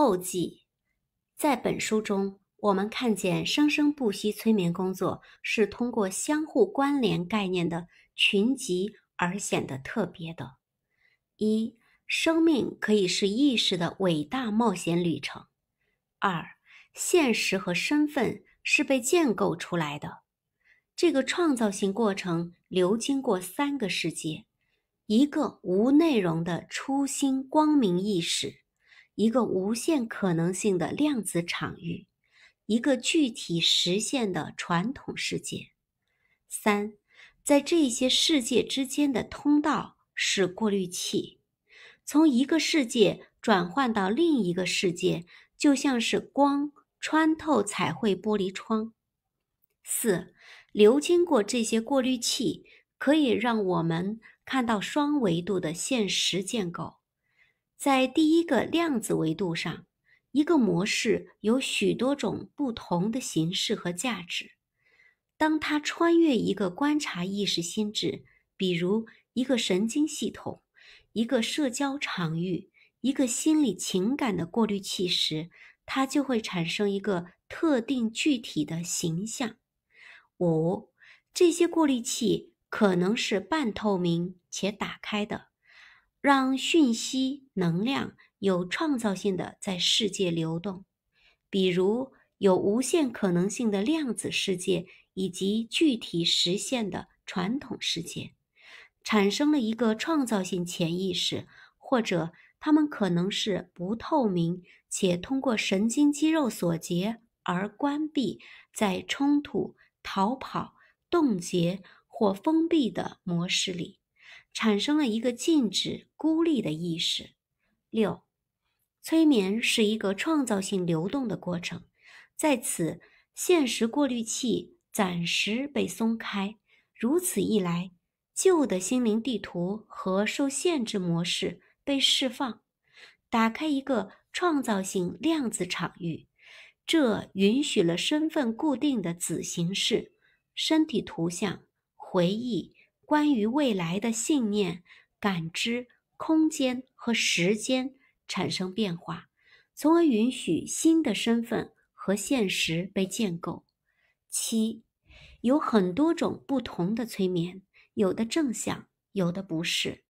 后记，在本书中，我们看见生生不息催眠工作是通过相互关联概念的群集而显得特别的。一、生命可以是意识的伟大冒险旅程。二、现实和身份是被建构出来的。这个创造性过程流经过三个世界：一个无内容的初心光明意识。一个无限可能性的量子场域，一个具体实现的传统世界。三，在这些世界之间的通道是过滤器，从一个世界转换到另一个世界，就像是光穿透彩绘玻璃窗。四，流经过这些过滤器，可以让我们看到双维度的现实建构。在第一个量子维度上，一个模式有许多种不同的形式和价值。当它穿越一个观察意识心智，比如一个神经系统、一个社交场域、一个心理情感的过滤器时，它就会产生一个特定具体的形象。五，这些过滤器可能是半透明且打开的。让讯息能量有创造性的在世界流动，比如有无限可能性的量子世界，以及具体实现的传统世界，产生了一个创造性潜意识，或者他们可能是不透明且通过神经肌肉锁结而关闭，在冲突、逃跑、冻结或封闭的模式里。产生了一个禁止孤立的意识。六，催眠是一个创造性流动的过程，在此现实过滤器暂时被松开。如此一来，旧的心灵地图和受限制模式被释放，打开一个创造性量子场域，这允许了身份固定的子形式、身体图像、回忆。关于未来的信念、感知、空间和时间产生变化，从而允许新的身份和现实被建构。七，有很多种不同的催眠，有的正向，有的不是。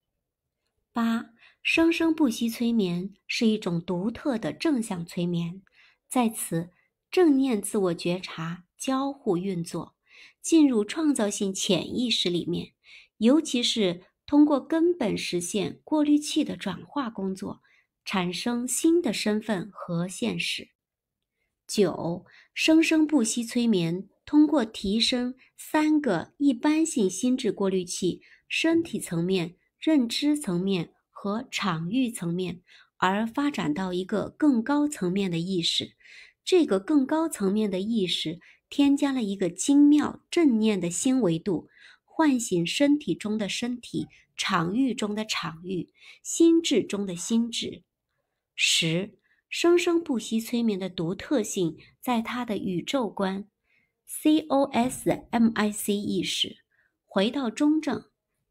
八，生生不息催眠是一种独特的正向催眠，在此正念、自我觉察交互运作，进入创造性潜意识里面。尤其是通过根本实现过滤器的转化工作，产生新的身份和现实。九生生不息催眠通过提升三个一般性心智过滤器——身体层面、认知层面和场域层面——而发展到一个更高层面的意识。这个更高层面的意识添加了一个精妙正念的新维度。唤醒身体中的身体，场域中的场域，心智中的心智。十，生生不息催眠的独特性，在他的宇宙观，COSMIC 意识，回到中正，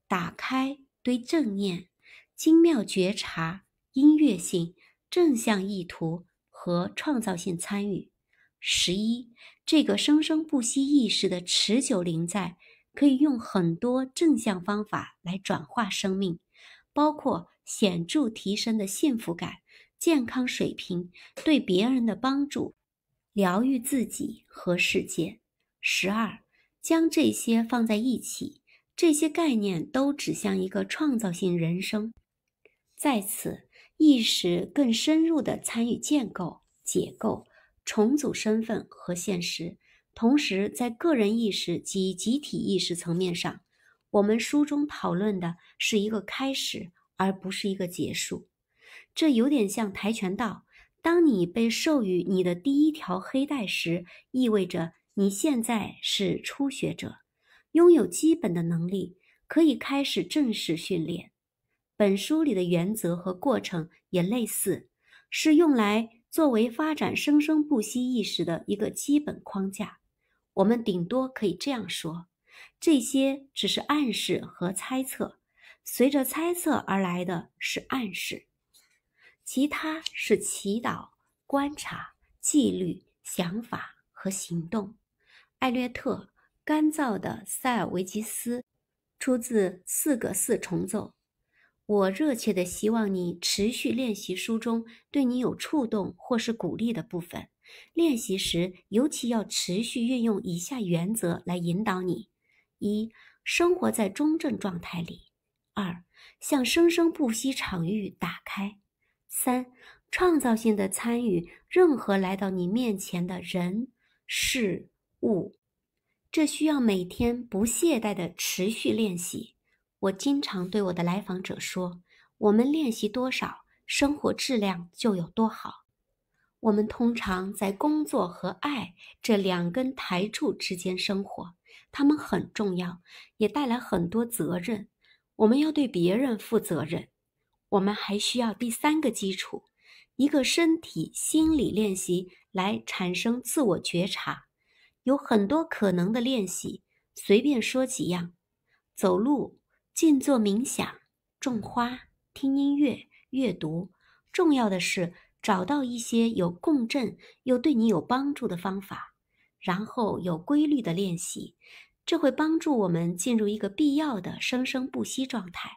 打开对正念、精妙觉察、音乐性、正向意图和创造性参与。十一，这个生生不息意识的持久灵在。可以用很多正向方法来转化生命，包括显著提升的幸福感、健康水平、对别人的帮助、疗愈自己和世界。十二，将这些放在一起，这些概念都指向一个创造性人生。在此，意识更深入的参与建构、解构、重组身份和现实。同时，在个人意识及集体意识层面上，我们书中讨论的是一个开始，而不是一个结束。这有点像跆拳道，当你被授予你的第一条黑带时，意味着你现在是初学者，拥有基本的能力，可以开始正式训练。本书里的原则和过程也类似，是用来作为发展生生不息意识的一个基本框架。我们顶多可以这样说：这些只是暗示和猜测，随着猜测而来的是暗示，其他是祈祷、观察、纪律、想法和行动。艾略特，干燥的塞尔维吉斯，出自《四个四重奏》。我热切的希望你持续练习书中对你有触动或是鼓励的部分。练习时，尤其要持续运用以下原则来引导你：一、生活在中正状态里；二、向生生不息场域打开；三、创造性的参与任何来到你面前的人、事、物。这需要每天不懈怠的持续练习。我经常对我的来访者说：“我们练习多少，生活质量就有多好。”我们通常在工作和爱这两根台柱之间生活，他们很重要，也带来很多责任。我们要对别人负责任，我们还需要第三个基础，一个身体心理练习来产生自我觉察。有很多可能的练习，随便说几样：走路、静坐、冥想、种花、听音乐、阅读。重要的是。找到一些有共振又对你有帮助的方法，然后有规律的练习，这会帮助我们进入一个必要的生生不息状态，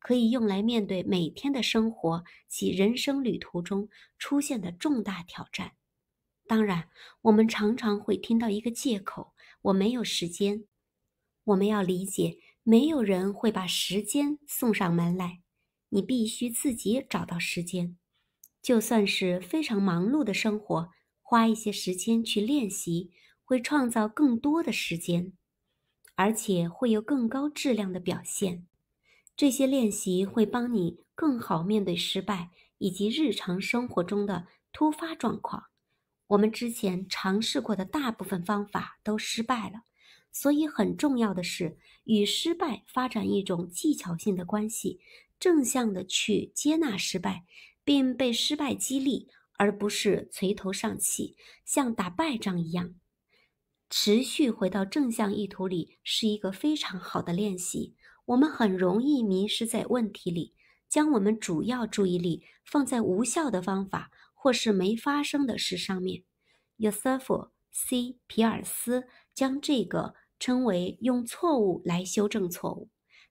可以用来面对每天的生活及人生旅途中出现的重大挑战。当然，我们常常会听到一个借口：“我没有时间。”我们要理解，没有人会把时间送上门来，你必须自己找到时间。就算是非常忙碌的生活，花一些时间去练习，会创造更多的时间，而且会有更高质量的表现。这些练习会帮你更好面对失败以及日常生活中的突发状况。我们之前尝试过的大部分方法都失败了，所以很重要的是与失败发展一种技巧性的关系，正向的去接纳失败。并被失败激励，而不是垂头丧气，像打败仗一样。持续回到正向意图里是一个非常好的练习。我们很容易迷失在问题里，将我们主要注意力放在无效的方法或是没发生的事上面。y o s e f C. 皮尔斯将这个称为“用错误来修正错误”。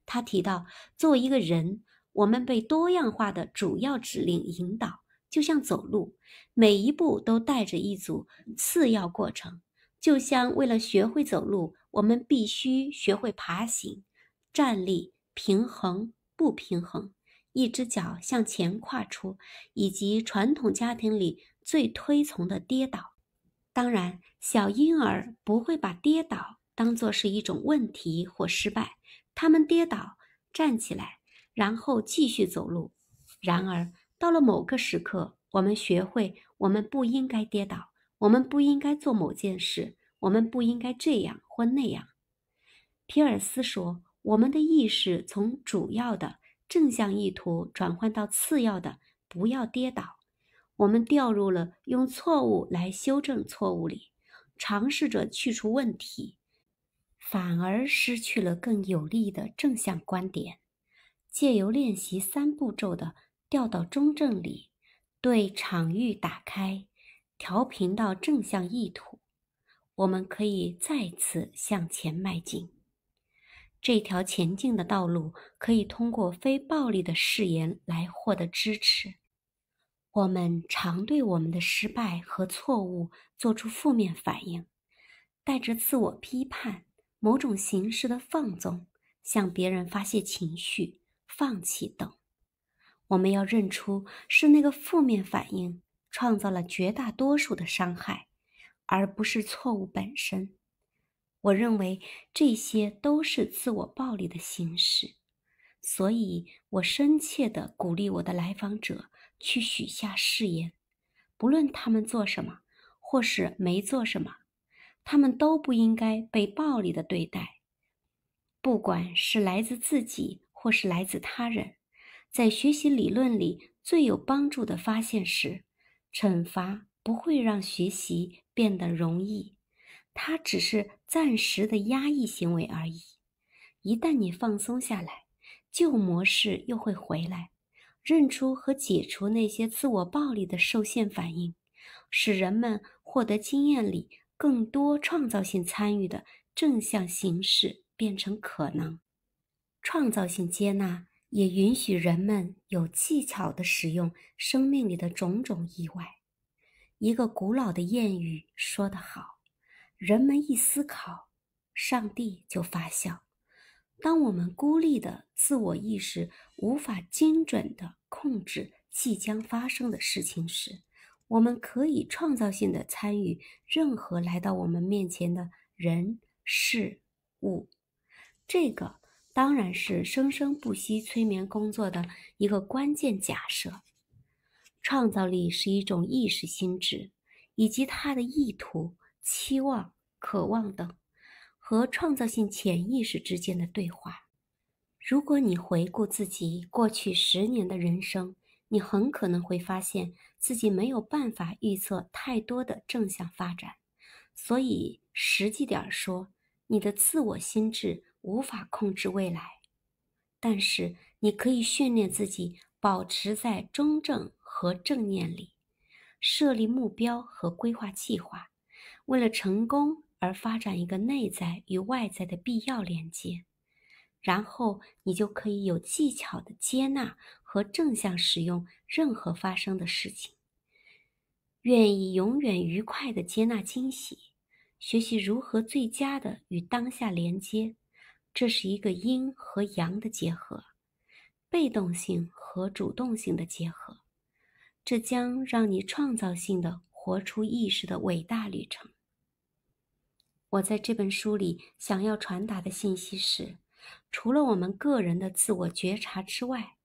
他提到，做一个人。我们被多样化的主要指令引导，就像走路，每一步都带着一组次要过程。就像为了学会走路，我们必须学会爬行、站立、平衡、不平衡、一只脚向前跨出，以及传统家庭里最推崇的跌倒。当然，小婴儿不会把跌倒当作是一种问题或失败，他们跌倒站起来。然后继续走路。然而，到了某个时刻，我们学会我们不应该跌倒，我们不应该做某件事，我们不应该这样或那样。皮尔斯说：“我们的意识从主要的正向意图转换到次要的‘不要跌倒’。我们掉入了用错误来修正错误里，尝试着去除问题，反而失去了更有利的正向观点。”借由练习三步骤的调到中正里，对场域打开，调频到正向意图，我们可以再次向前迈进。这条前进的道路可以通过非暴力的誓言来获得支持。我们常对我们的失败和错误做出负面反应，带着自我批判、某种形式的放纵，向别人发泄情绪。放弃等，我们要认出是那个负面反应创造了绝大多数的伤害，而不是错误本身。我认为这些都是自我暴力的形式，所以我深切的鼓励我的来访者去许下誓言：不论他们做什么，或是没做什么，他们都不应该被暴力的对待，不管是来自自己。或是来自他人，在学习理论里最有帮助的发现是：惩罚不会让学习变得容易，它只是暂时的压抑行为而已。一旦你放松下来，旧模式又会回来。认出和解除那些自我暴力的受限反应，使人们获得经验里更多创造性参与的正向形式，变成可能。创造性接纳也允许人们有技巧的使用生命里的种种意外。一个古老的谚语说得好：“人们一思考，上帝就发笑。”当我们孤立的自我意识无法精准的控制即将发生的事情时，我们可以创造性的参与任何来到我们面前的人事物。这个。当然是生生不息催眠工作的一个关键假设。创造力是一种意识心智以及它的意图、期望、渴望等和创造性潜意识之间的对话。如果你回顾自己过去十年的人生，你很可能会发现自己没有办法预测太多的正向发展。所以实际点说，你的自我心智。无法控制未来，但是你可以训练自己保持在中正和正念里，设立目标和规划计划，为了成功而发展一个内在与外在的必要连接，然后你就可以有技巧的接纳和正向使用任何发生的事情，愿意永远愉快的接纳惊喜，学习如何最佳的与当下连接。这是一个阴和阳的结合，被动性和主动性的结合，这将让你创造性的活出意识的伟大旅程。我在这本书里想要传达的信息是，除了我们个人的自我觉察之外，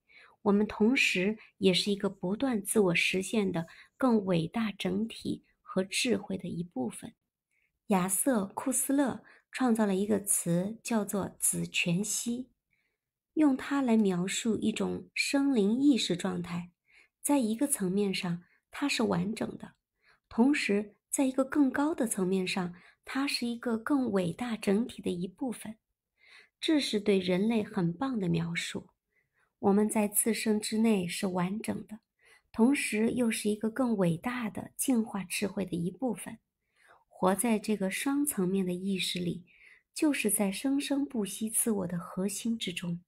我们同时也是一个不断自我实现的更伟大整体和智慧的一部分。亚瑟·库斯勒。创造了一个词，叫做“子全息”，用它来描述一种生灵意识状态。在一个层面上，它是完整的；同时，在一个更高的层面上，它是一个更伟大整体的一部分。这是对人类很棒的描述。我们在自身之内是完整的，同时又是一个更伟大的进化智慧的一部分。活在这个双层面的意识里，就是在生生不息自我的核心之中。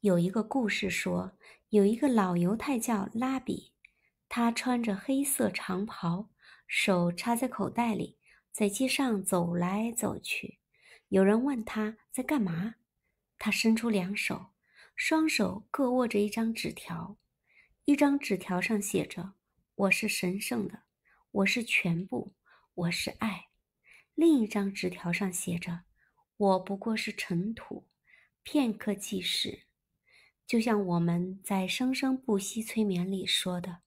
有一个故事说，有一个老犹太叫拉比，他穿着黑色长袍，手插在口袋里，在街上走来走去。有人问他在干嘛，他伸出两手，双手各握着一张纸条，一张纸条上写着：“我是神圣的，我是全部。”我是爱，另一张纸条上写着：“我不过是尘土，片刻即逝。”就像我们在生生不息催眠里说的，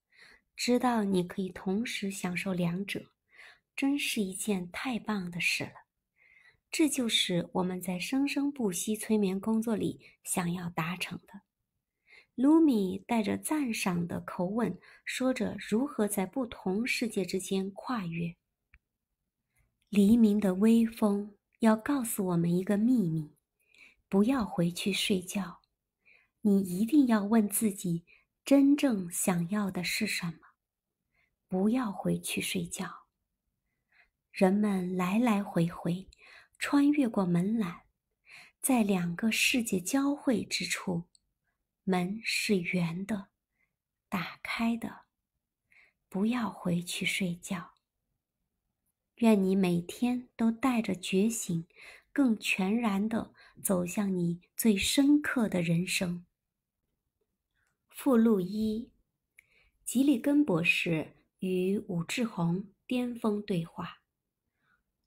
知道你可以同时享受两者，真是一件太棒的事了。这就是我们在生生不息催眠工作里想要达成的。卢米带着赞赏的口吻说着：“如何在不同世界之间跨越？”黎明的微风要告诉我们一个秘密：不要回去睡觉。你一定要问自己，真正想要的是什么？不要回去睡觉。人们来来回回，穿越过门栏，在两个世界交汇之处，门是圆的，打开的。不要回去睡觉。愿你每天都带着觉醒，更全然的走向你最深刻的人生。附录一：吉里根博士与武志红巅峰对话。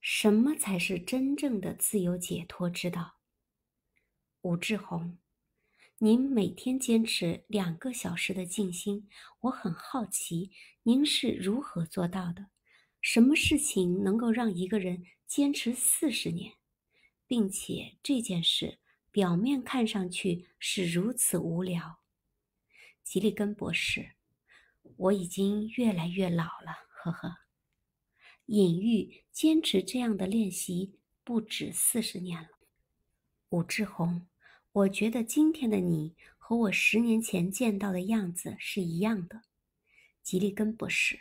什么才是真正的自由解脱之道？武志红，您每天坚持两个小时的静心，我很好奇，您是如何做到的？什么事情能够让一个人坚持四十年，并且这件事表面看上去是如此无聊？吉利根博士，我已经越来越老了，呵呵。隐喻坚持这样的练习不止四十年了。武志红，我觉得今天的你和我十年前见到的样子是一样的。吉利根博士。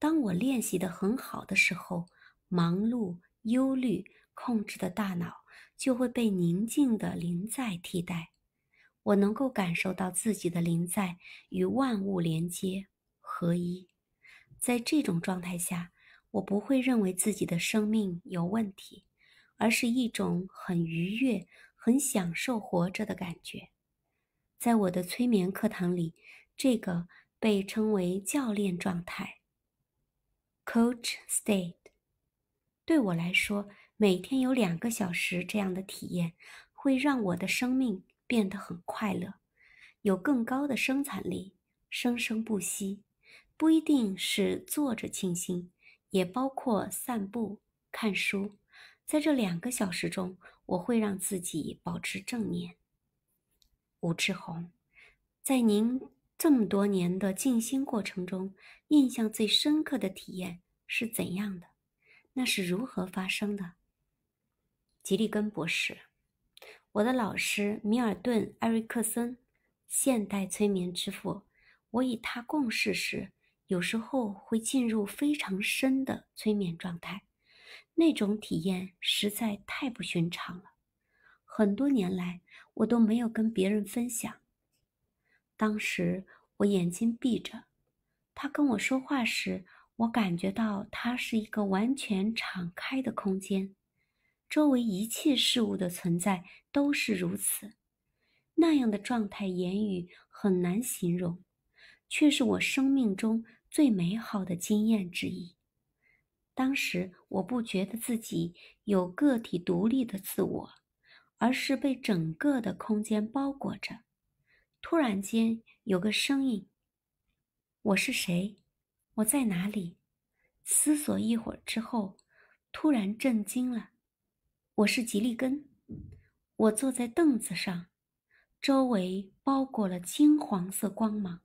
当我练习的很好的时候，忙碌、忧虑、控制的大脑就会被宁静的灵在替代。我能够感受到自己的灵在与万物连接合一。在这种状态下，我不会认为自己的生命有问题，而是一种很愉悦、很享受活着的感觉。在我的催眠课堂里，这个被称为教练状态。Coach s t a t e 对我来说，每天有两个小时这样的体验，会让我的生命变得很快乐，有更高的生产力，生生不息。不一定是坐着静心，也包括散步、看书。在这两个小时中，我会让自己保持正念。吴志宏，在您。这么多年的静心过程中，印象最深刻的体验是怎样的？那是如何发生的？吉利根博士，我的老师米尔顿·艾瑞克森，现代催眠之父。我与他共事时，有时候会进入非常深的催眠状态，那种体验实在太不寻常了。很多年来，我都没有跟别人分享。当时我眼睛闭着，他跟我说话时，我感觉到它是一个完全敞开的空间，周围一切事物的存在都是如此。那样的状态，言语很难形容，却是我生命中最美好的经验之一。当时我不觉得自己有个体独立的自我，而是被整个的空间包裹着。突然间，有个声音：“我是谁？我在哪里？”思索一会儿之后，突然震惊了：“我是吉利根。”我坐在凳子上，周围包裹了金黄色光芒。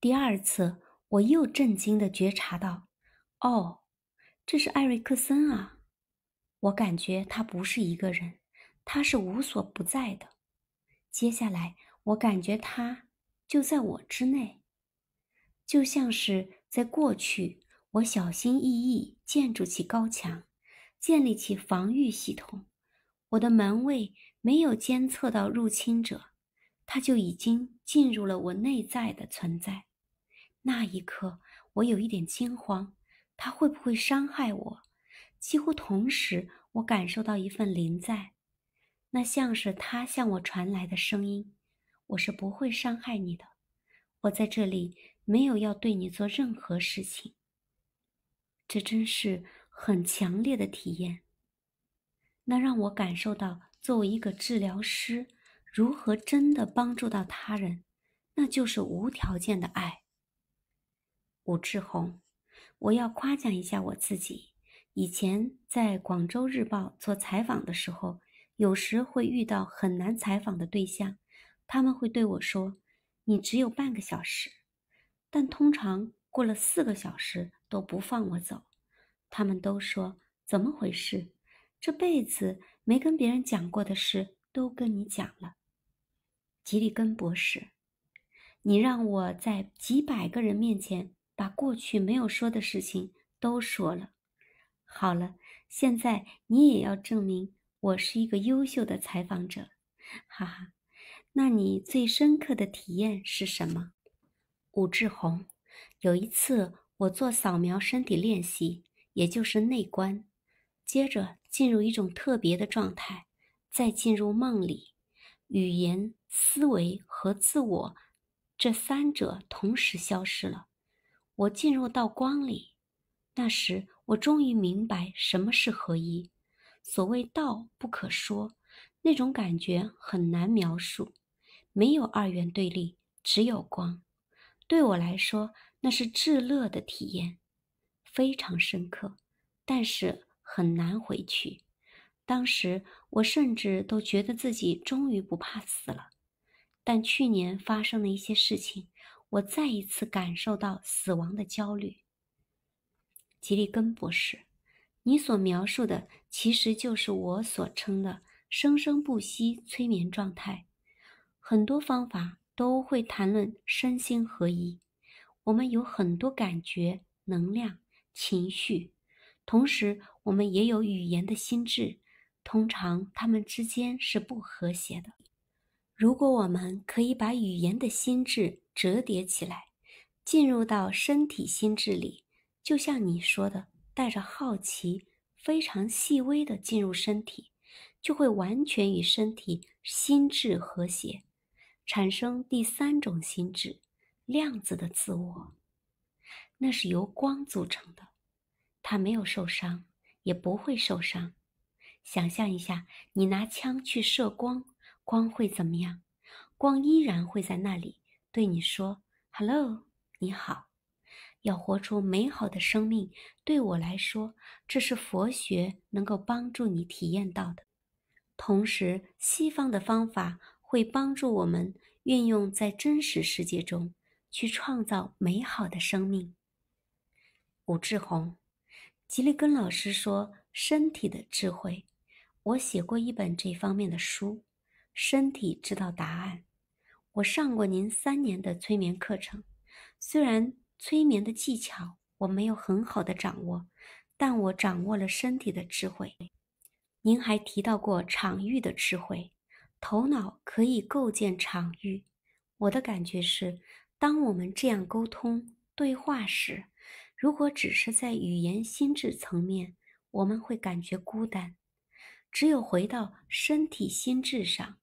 第二次，我又震惊的觉察到：“哦，这是艾瑞克森啊！”我感觉他不是一个人，他是无所不在的。接下来。我感觉他就在我之内，就像是在过去，我小心翼翼建筑起高墙，建立起防御系统。我的门卫没有监测到入侵者，他就已经进入了我内在的存在。那一刻，我有一点惊慌，他会不会伤害我？几乎同时，我感受到一份临在，那像是他向我传来的声音。我是不会伤害你的，我在这里没有要对你做任何事情。这真是很强烈的体验，那让我感受到作为一个治疗师如何真的帮助到他人，那就是无条件的爱。武志红，我要夸奖一下我自己，以前在《广州日报》做采访的时候，有时会遇到很难采访的对象。他们会对我说：“你只有半个小时。”但通常过了四个小时都不放我走。他们都说：“怎么回事？这辈子没跟别人讲过的事，都跟你讲了。”吉利根博士，你让我在几百个人面前把过去没有说的事情都说了。好了，现在你也要证明我是一个优秀的采访者，哈哈。那你最深刻的体验是什么？武志红，有一次我做扫描身体练习，也就是内观，接着进入一种特别的状态，再进入梦里，语言、思维和自我这三者同时消失了，我进入到光里，那时我终于明白什么是合一。所谓道不可说，那种感觉很难描述。没有二元对立，只有光。对我来说，那是至乐的体验，非常深刻，但是很难回去。当时我甚至都觉得自己终于不怕死了。但去年发生的一些事情，我再一次感受到死亡的焦虑。吉利根博士，你所描述的其实就是我所称的生生不息催眠状态。很多方法都会谈论身心合一。我们有很多感觉、能量、情绪，同时我们也有语言的心智。通常他们之间是不和谐的。如果我们可以把语言的心智折叠起来，进入到身体心智里，就像你说的，带着好奇，非常细微的进入身体，就会完全与身体心智和谐。产生第三种心智，量子的自我，那是由光组成的，它没有受伤，也不会受伤。想象一下，你拿枪去射光，光会怎么样？光依然会在那里对你说：“hello，你好。”要活出美好的生命，对我来说，这是佛学能够帮助你体验到的。同时，西方的方法。会帮助我们运用在真实世界中去创造美好的生命。武志红，吉利根老师说：“身体的智慧，我写过一本这方面的书，《身体知道答案》。我上过您三年的催眠课程，虽然催眠的技巧我没有很好的掌握，但我掌握了身体的智慧。您还提到过场域的智慧。”头脑可以构建场域。我的感觉是，当我们这样沟通对话时，如果只是在语言心智层面，我们会感觉孤单。只有回到身体心智上，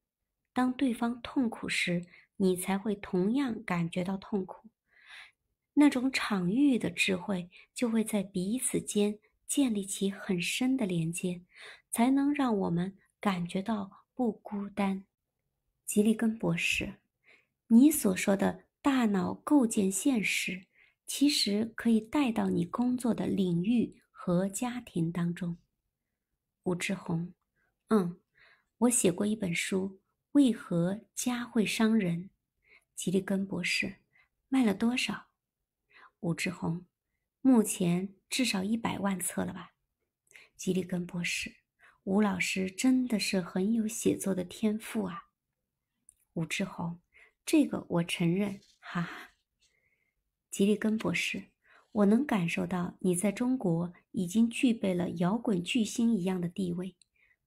当对方痛苦时，你才会同样感觉到痛苦。那种场域的智慧就会在彼此间建立起很深的连接，才能让我们感觉到。不孤单，吉利根博士，你所说的“大脑构建现实”其实可以带到你工作的领域和家庭当中。武志红，嗯，我写过一本书《为何家会伤人》，吉利根博士，卖了多少？武志红，目前至少一百万册了吧？吉利根博士。吴老师真的是很有写作的天赋啊！吴志宏，这个我承认，哈哈。吉利根博士，我能感受到你在中国已经具备了摇滚巨星一样的地位，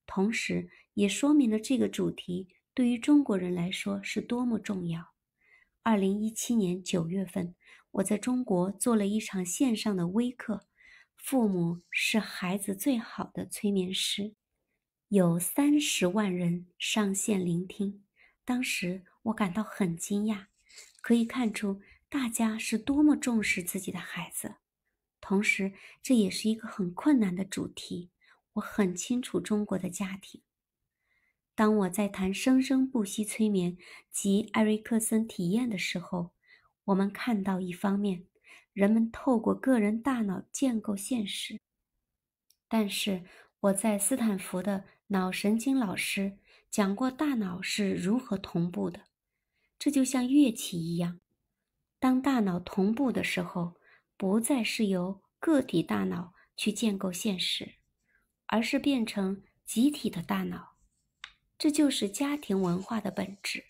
同时也说明了这个主题对于中国人来说是多么重要。二零一七年九月份，我在中国做了一场线上的微课，《父母是孩子最好的催眠师》。有三十万人上线聆听，当时我感到很惊讶，可以看出大家是多么重视自己的孩子。同时，这也是一个很困难的主题。我很清楚中国的家庭。当我在谈生生不息催眠及艾瑞克森体验的时候，我们看到一方面，人们透过个人大脑建构现实，但是。我在斯坦福的脑神经老师讲过，大脑是如何同步的。这就像乐器一样，当大脑同步的时候，不再是由个体大脑去建构现实，而是变成集体的大脑。这就是家庭文化的本质。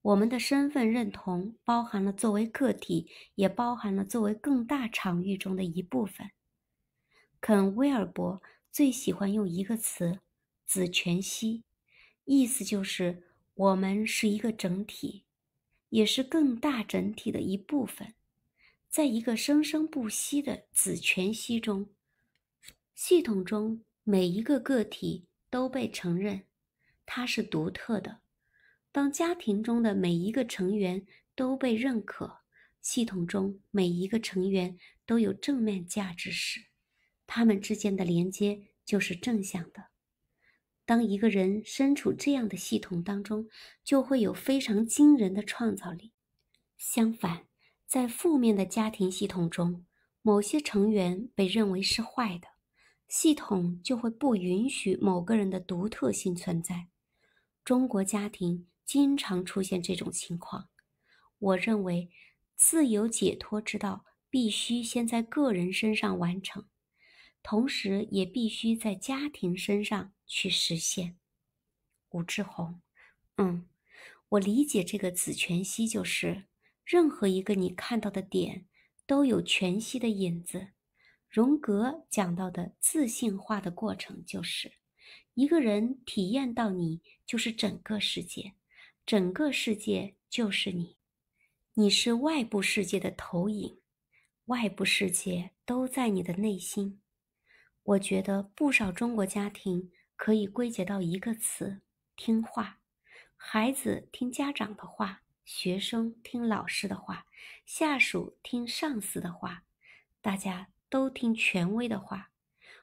我们的身份认同包含了作为个体，也包含了作为更大场域中的一部分。肯威尔伯。最喜欢用一个词“子全息”，意思就是我们是一个整体，也是更大整体的一部分。在一个生生不息的子全息中，系统中每一个个体都被承认，它是独特的。当家庭中的每一个成员都被认可，系统中每一个成员都有正面价值时。他们之间的连接就是正向的。当一个人身处这样的系统当中，就会有非常惊人的创造力。相反，在负面的家庭系统中，某些成员被认为是坏的，系统就会不允许某个人的独特性存在。中国家庭经常出现这种情况。我认为，自由解脱之道必须先在个人身上完成。同时，也必须在家庭身上去实现。吴志红，嗯，我理解这个子全息，就是任何一个你看到的点，都有全息的影子。荣格讲到的自信化的过程，就是一个人体验到你就是整个世界，整个世界就是你，你是外部世界的投影，外部世界都在你的内心。我觉得不少中国家庭可以归结到一个词：听话。孩子听家长的话，学生听老师的话，下属听上司的话，大家都听权威的话。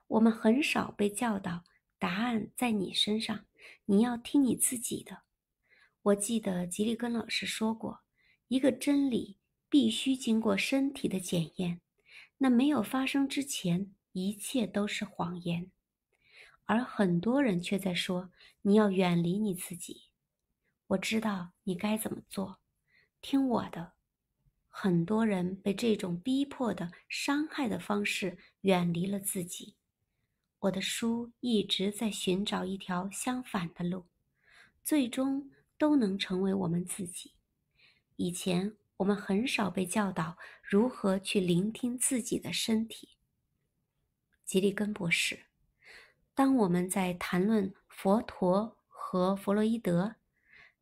我们很少被教导：答案在你身上，你要听你自己的。我记得吉利根老师说过：“一个真理必须经过身体的检验。”那没有发生之前。一切都是谎言，而很多人却在说你要远离你自己。我知道你该怎么做，听我的。很多人被这种逼迫的伤害的方式远离了自己。我的书一直在寻找一条相反的路，最终都能成为我们自己。以前我们很少被教导如何去聆听自己的身体。吉利根博士，当我们在谈论佛陀和弗洛伊德，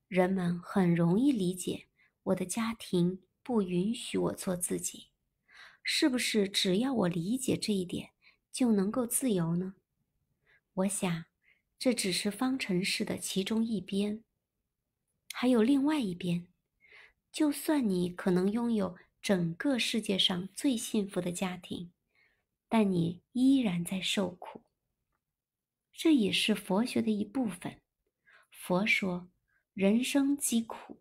人们很容易理解我的家庭不允许我做自己。是不是只要我理解这一点，就能够自由呢？我想，这只是方程式的其中一边，还有另外一边。就算你可能拥有整个世界上最幸福的家庭。但你依然在受苦，这也是佛学的一部分。佛说：“人生即苦，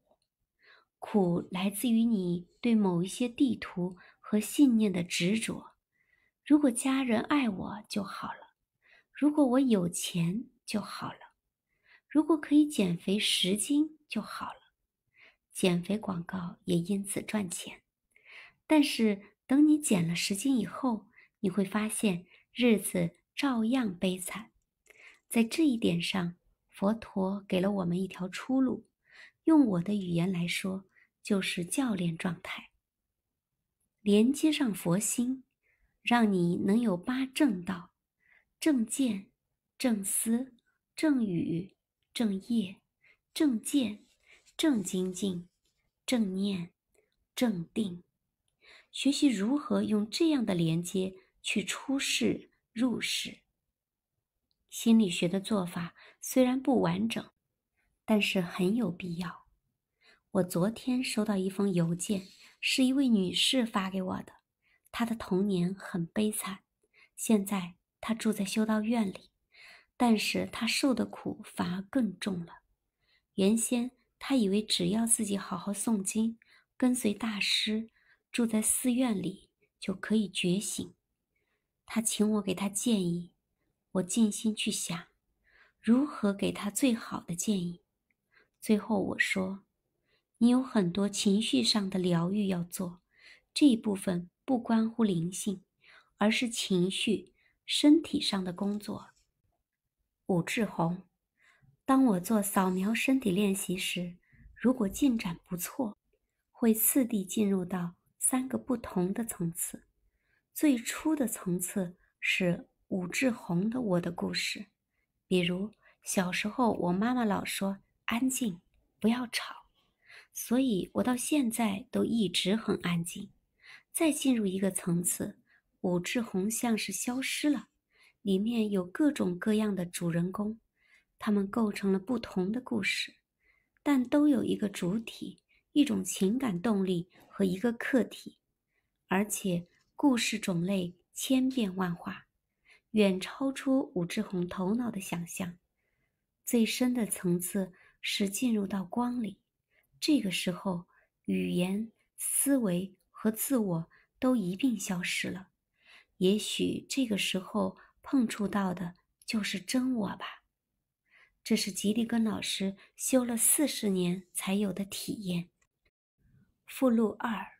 苦来自于你对某一些地图和信念的执着。如果家人爱我就好了，如果我有钱就好了，如果可以减肥十斤就好了。”减肥广告也因此赚钱。但是，等你减了十斤以后，你会发现日子照样悲惨，在这一点上，佛陀给了我们一条出路。用我的语言来说，就是教练状态，连接上佛心，让你能有八正道：正见、正思、正语、正业、正见、正精进、正念、正定。学习如何用这样的连接。去出世入世，心理学的做法虽然不完整，但是很有必要。我昨天收到一封邮件，是一位女士发给我的。她的童年很悲惨，现在她住在修道院里，但是她受的苦反而更重了。原先她以为只要自己好好诵经，跟随大师住在寺院里，就可以觉醒。他请我给他建议，我静心去想，如何给他最好的建议。最后我说：“你有很多情绪上的疗愈要做，这一部分不关乎灵性，而是情绪、身体上的工作。”武志红，当我做扫描身体练习时，如果进展不错，会次第进入到三个不同的层次。最初的层次是武志红的《我的故事》，比如小时候我妈妈老说安静，不要吵，所以我到现在都一直很安静。再进入一个层次，武志红像是消失了，里面有各种各样的主人公，他们构成了不同的故事，但都有一个主体、一种情感动力和一个客体，而且。故事种类千变万化，远超出武志红头脑的想象。最深的层次是进入到光里，这个时候语言、思维和自我都一并消失了。也许这个时候碰触到的就是真我吧。这是吉利根老师修了四十年才有的体验。附录二。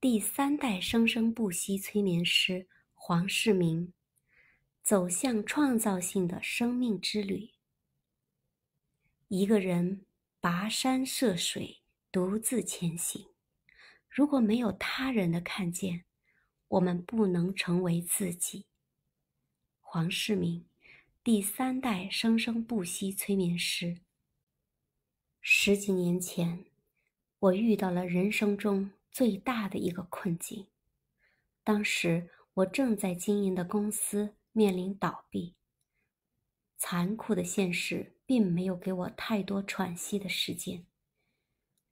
第三代生生不息催眠师黄世明走向创造性的生命之旅。一个人跋山涉水，独自前行。如果没有他人的看见，我们不能成为自己。黄世明，第三代生生不息催眠师。十几年前，我遇到了人生中。最大的一个困境，当时我正在经营的公司面临倒闭，残酷的现实并没有给我太多喘息的时间。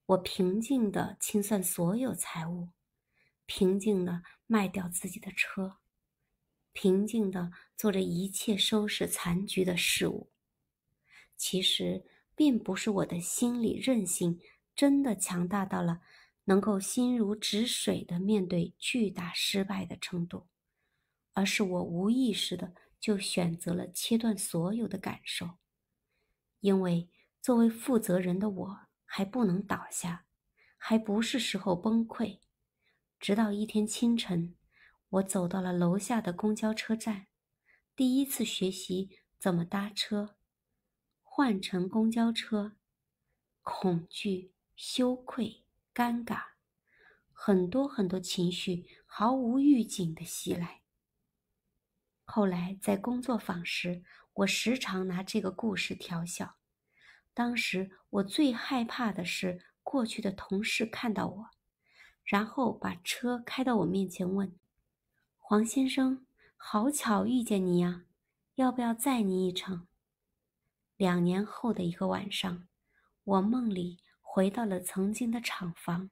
我平静的清算所有财务，平静的卖掉自己的车，平静的做着一切收拾残局的事物。其实，并不是我的心理韧性真的强大到了。能够心如止水的面对巨大失败的程度，而是我无意识的就选择了切断所有的感受，因为作为负责人的我还不能倒下，还不是时候崩溃。直到一天清晨，我走到了楼下的公交车站，第一次学习怎么搭车、换乘公交车，恐惧、羞愧。尴尬，很多很多情绪毫无预警的袭来。后来在工作坊时，我时常拿这个故事调笑。当时我最害怕的是过去的同事看到我，然后把车开到我面前问：“黄先生，好巧遇见你呀，要不要载你一程？”两年后的一个晚上，我梦里。回到了曾经的厂房，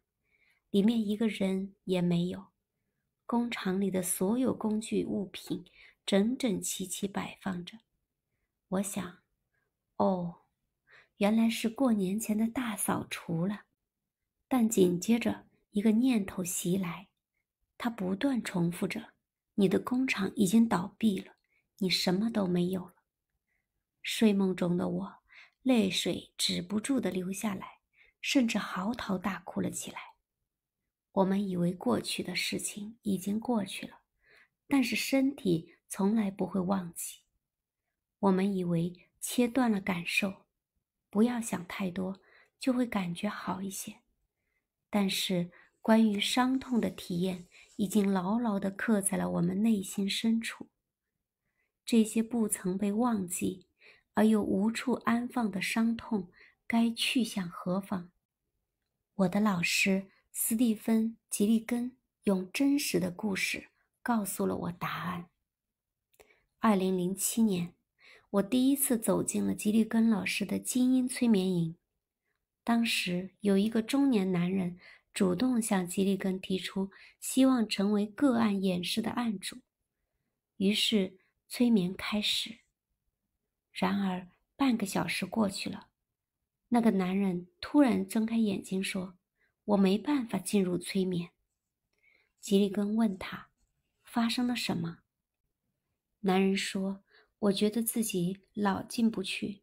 里面一个人也没有。工厂里的所有工具物品整整齐齐摆放着。我想，哦，原来是过年前的大扫除了。但紧接着一个念头袭来，它不断重复着：“你的工厂已经倒闭了，你什么都没有了。”睡梦中的我，泪水止不住的流下来。甚至嚎啕大哭了起来。我们以为过去的事情已经过去了，但是身体从来不会忘记。我们以为切断了感受，不要想太多，就会感觉好一些。但是关于伤痛的体验已经牢牢的刻在了我们内心深处。这些不曾被忘记而又无处安放的伤痛，该去向何方？我的老师斯蒂芬·吉利根用真实的故事告诉了我答案。二零零七年，我第一次走进了吉利根老师的精英催眠营。当时有一个中年男人主动向吉利根提出希望成为个案演示的案主，于是催眠开始。然而，半个小时过去了。那个男人突然睁开眼睛说：“我没办法进入催眠。”吉利根问他：“发生了什么？”男人说：“我觉得自己老进不去，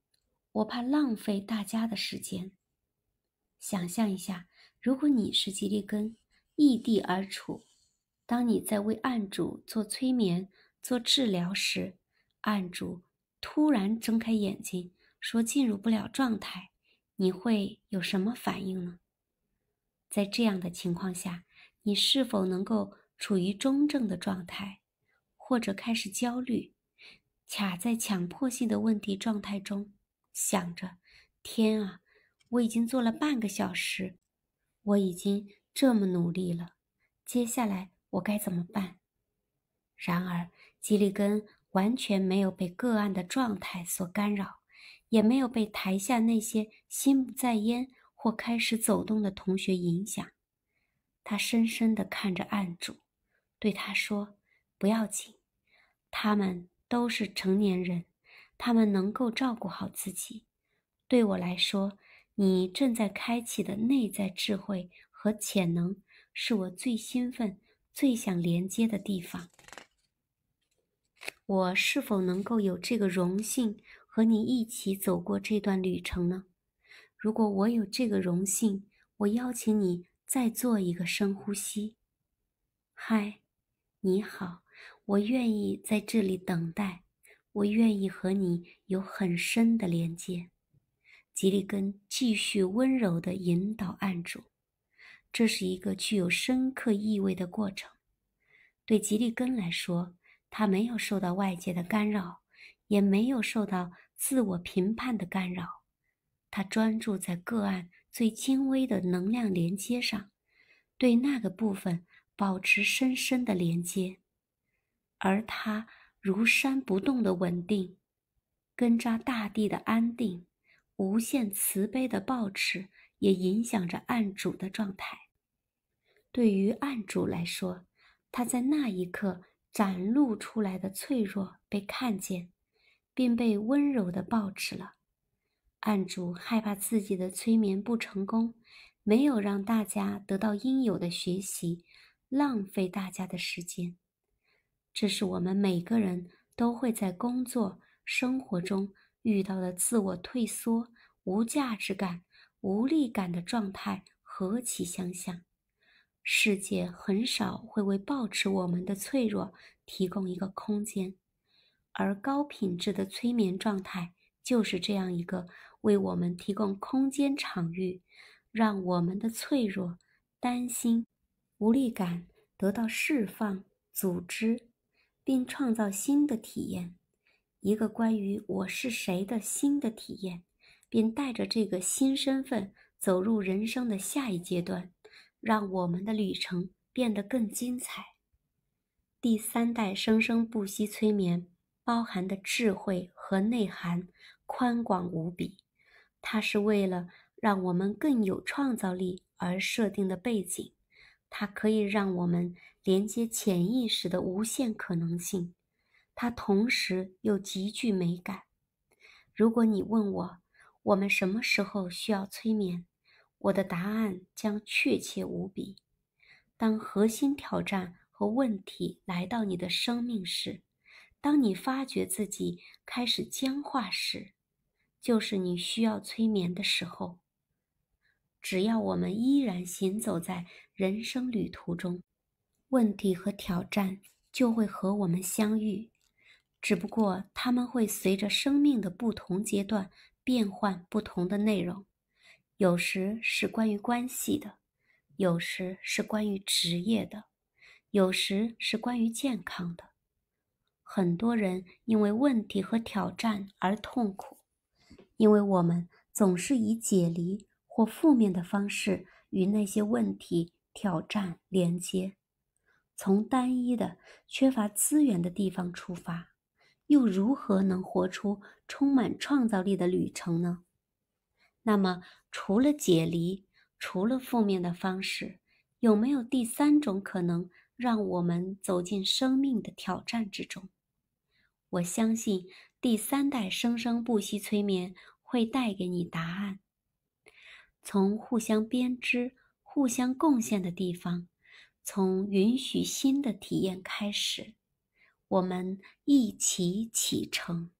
我怕浪费大家的时间。”想象一下，如果你是吉利根，异地而处，当你在为案主做催眠、做治疗时，案主突然睁开眼睛说：“进入不了状态。”你会有什么反应呢？在这样的情况下，你是否能够处于中正的状态，或者开始焦虑，卡在强迫性的问题状态中，想着：“天啊，我已经做了半个小时，我已经这么努力了，接下来我该怎么办？”然而，吉利根完全没有被个案的状态所干扰。也没有被台下那些心不在焉或开始走动的同学影响，他深深地看着案主，对他说：“不要紧，他们都是成年人，他们能够照顾好自己。对我来说，你正在开启的内在智慧和潜能，是我最兴奋、最想连接的地方。我是否能够有这个荣幸？”和你一起走过这段旅程呢？如果我有这个荣幸，我邀请你再做一个深呼吸。嗨，你好，我愿意在这里等待，我愿意和你有很深的连接。吉利根继续温柔的引导案主，这是一个具有深刻意味的过程。对吉利根来说，他没有受到外界的干扰，也没有受到。自我评判的干扰，他专注在个案最轻微的能量连接上，对那个部分保持深深的连接，而他如山不动的稳定，根扎大地的安定，无限慈悲的抱持，也影响着案主的状态。对于案主来说，他在那一刻展露出来的脆弱被看见。并被温柔的抱持了。案主害怕自己的催眠不成功，没有让大家得到应有的学习，浪费大家的时间。这是我们每个人都会在工作、生活中遇到的自我退缩、无价值感、无力感的状态，何其相像！世界很少会为抱持我们的脆弱提供一个空间。而高品质的催眠状态就是这样一个为我们提供空间场域，让我们的脆弱、担心、无力感得到释放、组织，并创造新的体验，一个关于我是谁的新的体验，并带着这个新身份走入人生的下一阶段，让我们的旅程变得更精彩。第三代生生不息催眠。包含的智慧和内涵宽广无比，它是为了让我们更有创造力而设定的背景，它可以让我们连接潜意识的无限可能性，它同时又极具美感。如果你问我我们什么时候需要催眠，我的答案将确切无比：当核心挑战和问题来到你的生命时。当你发觉自己开始僵化时，就是你需要催眠的时候。只要我们依然行走在人生旅途中，问题和挑战就会和我们相遇，只不过他们会随着生命的不同阶段变换不同的内容。有时是关于关系的，有时是关于职业的，有时是关于健康的。很多人因为问题和挑战而痛苦，因为我们总是以解离或负面的方式与那些问题、挑战连接，从单一的缺乏资源的地方出发，又如何能活出充满创造力的旅程呢？那么，除了解离，除了负面的方式，有没有第三种可能，让我们走进生命的挑战之中？我相信第三代生生不息催眠会带给你答案。从互相编织、互相贡献的地方，从允许新的体验开始，我们一起启程。